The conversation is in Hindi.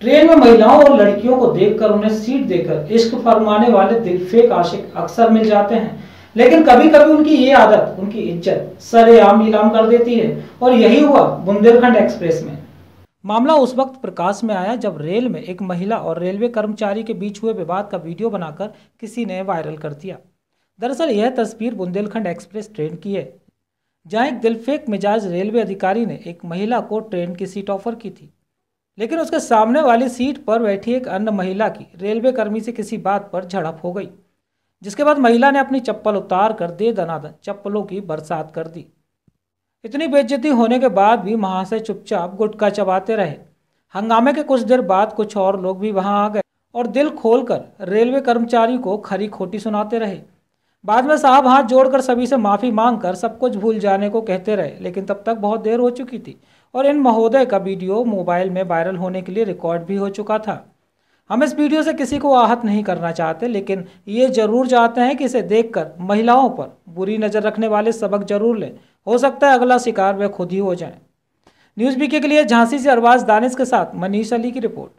ट्रेन में महिलाओं और लड़कियों को देखकर उन्हें सीट देकर इश्क फरमाने वाले दिलफेक आशिक अक्सर मिल जाते हैं लेकिन कभी कभी उनकी ये आदत उनकी इज्जत सरेआम नीलाम कर देती है और यही हुआ बुंदेलखंड एक्सप्रेस में मामला उस वक्त प्रकाश में आया जब रेल में एक महिला और रेलवे कर्मचारी के बीच हुए विवाद का वीडियो बनाकर किसी ने वायरल कर दिया दरअसल यह तस्वीर बुंदेलखंड एक्सप्रेस ट्रेन की है जहाँ एक दिलफेक मिजाज रेलवे अधिकारी ने एक महिला को ट्रेन की सीट ऑफर की थी लेकिन उसके सामने वाली सीट पर बैठी एक अन्य महिला की रेलवे कर्मी से किसी बात पर झड़प हो गई जिसके बाद महिला ने अपनी चप्पल उतार कर दे दनादन चप्पलों की बरसात कर दी इतनी बेज्जती होने के बाद भी से चुपचाप गुटखा चबाते रहे हंगामे के कुछ देर बाद कुछ और लोग भी वहां आ गए और दिल खोलकर रेलवे कर्मचारी को खरी खोटी सुनाते रहे बाद में साहब हाथ जोड़कर सभी से माफ़ी मांगकर सब कुछ भूल जाने को कहते रहे लेकिन तब तक बहुत देर हो चुकी थी और इन महोदय का वीडियो मोबाइल में वायरल होने के लिए रिकॉर्ड भी हो चुका था हम इस वीडियो से किसी को आहत नहीं करना चाहते लेकिन ये जरूर चाहते हैं कि इसे देखकर महिलाओं पर बुरी नज़र रखने वाले सबक जरूर लें हो सकता है अगला शिकार वे खुद ही हो जाएं। न्यूज़ बीके के लिए झांसी से अरबाज दानिश के साथ मनीष अली की रिपोर्ट